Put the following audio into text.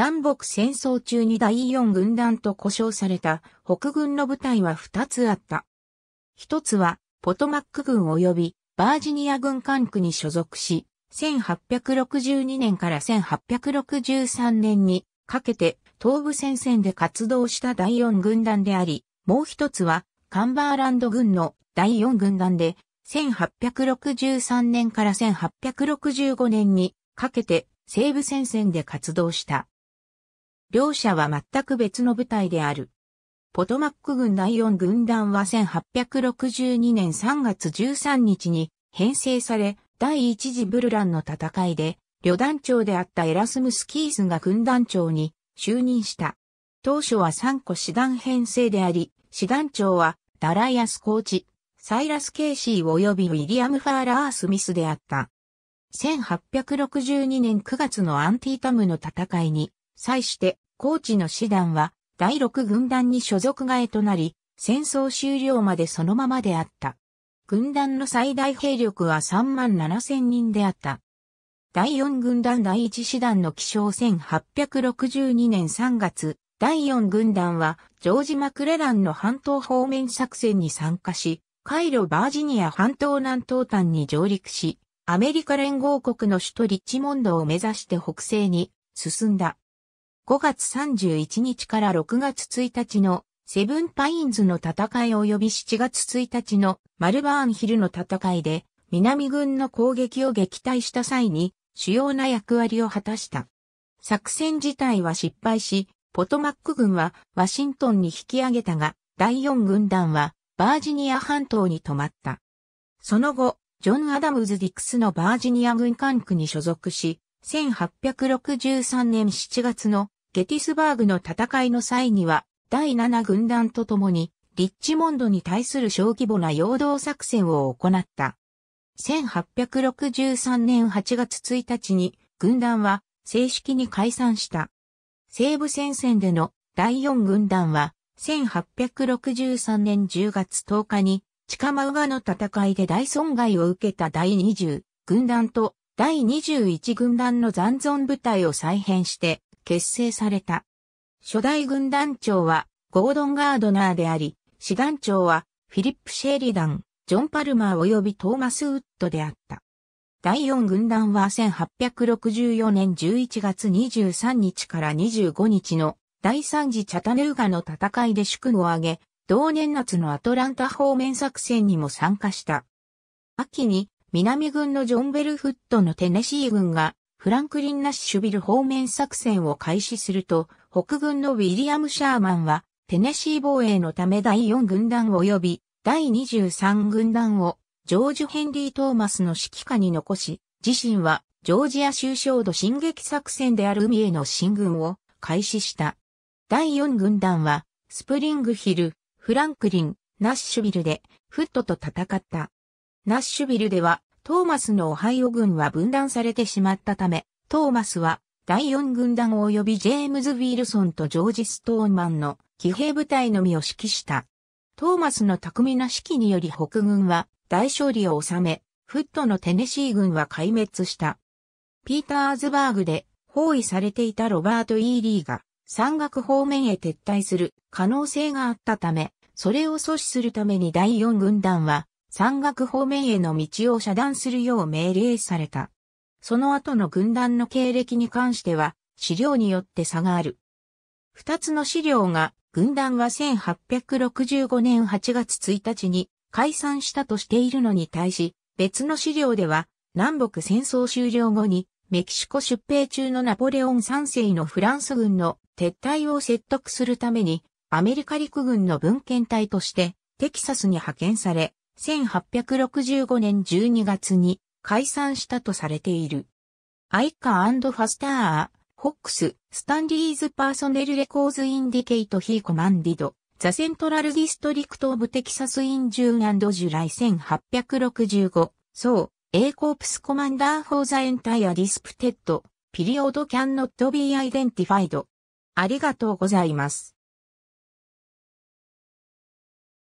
南北戦争中に第四軍団と呼称された北軍の部隊は二つあった。一つはポトマック軍及びバージニア軍管区に所属し、1862年から1863年にかけて東部戦線で活動した第四軍団であり、もう一つはカンバーランド軍の第四軍団で、1863年から1865年にかけて西部戦線で活動した。両者は全く別の部隊である。ポトマック軍第4軍団は1862年3月13日に編成され、第一次ブルランの戦いで、旅団長であったエラスムスキースが軍団長に就任した。当初は3個師団編成であり、師団長はダライアスコーチ、サイラス・ケイシー及びウィリアム・ファーラー・スミスであった。1862年9月のアンティータムの戦いに、際して、高知の師団は、第六軍団に所属外となり、戦争終了までそのままであった。軍団の最大兵力は3万7千人であった。第4軍団第1師団の起床1862年3月、第4軍団は、ジョージ・マクレランの半島方面作戦に参加し、カイロ・バージニア半島南東端に上陸し、アメリカ連合国の首都リッチモンドを目指して北西に進んだ。5月31日から6月1日のセブンパインズの戦い及び7月1日のマルバーンヒルの戦いで南軍の攻撃を撃退した際に主要な役割を果たした。作戦自体は失敗し、ポトマック軍はワシントンに引き上げたが、第4軍団はバージニア半島に止まった。その後、ジョン・アダムズ・ディクスのバージニア軍管区に所属し、1863年7月のゲティスバーグの戦いの際には、第7軍団と共に、リッチモンドに対する小規模な陽動作戦を行った。1863年8月1日に、軍団は正式に解散した。西部戦線での第4軍団は、1863年10月10日に、地下マウガの戦いで大損害を受けた第20軍団と第21軍団の残存部隊を再編して、結成された。初代軍団長はゴードン・ガードナーであり、師団長はフィリップ・シェリダン、ジョン・パルマー及びトーマス・ウッドであった。第四軍団は1864年11月23日から25日の第三次チャタヌーガの戦いで主君を挙げ、同年夏のアトランタ方面作戦にも参加した。秋に南軍のジョンベルフットのテネシー軍がフランクリン・ナッシュビル方面作戦を開始すると、北軍のウィリアム・シャーマンは、テネシー防衛のため第4軍団及び第23軍団をジョージ・ヘンリー・トーマスの指揮下に残し、自身はジョージア州衝土進撃作戦である海への進軍を開始した。第4軍団はスプリングヒル、フランクリン、ナッシュビルでフットと戦った。ナッシュビルではトーマスのオハイオ軍は分断されてしまったため、トーマスは第四軍団及びジェームズ・ウィルソンとジョージ・ストーンマンの騎兵部隊のみを指揮した。トーマスの巧みな指揮により北軍は大勝利を収め、フットのテネシー軍は壊滅した。ピーターズバーグで包囲されていたロバート・イーリーが山岳方面へ撤退する可能性があったため、それを阻止するために第四軍団は山岳方面への道を遮断するよう命令された。その後の軍団の経歴に関しては、資料によって差がある。二つの資料が、軍団は1865年8月1日に解散したとしているのに対し、別の資料では、南北戦争終了後に、メキシコ出兵中のナポレオン3世のフランス軍の撤退を説得するために、アメリカ陸軍の文献隊として、テキサスに派遣され、1865年12月に解散したとされている。アイカーファスター、ホックス、スタンリーズパーソネルレコーズインディケイトヒーコマンディド、ザセントラルディストリクトオブテキサスインジューンジュライ1865、そう、エイコープスコマンダーフォーザエンタイアディスプテッド、ピリオドキャンノットビーアイデンティファイド。ありがとうございます。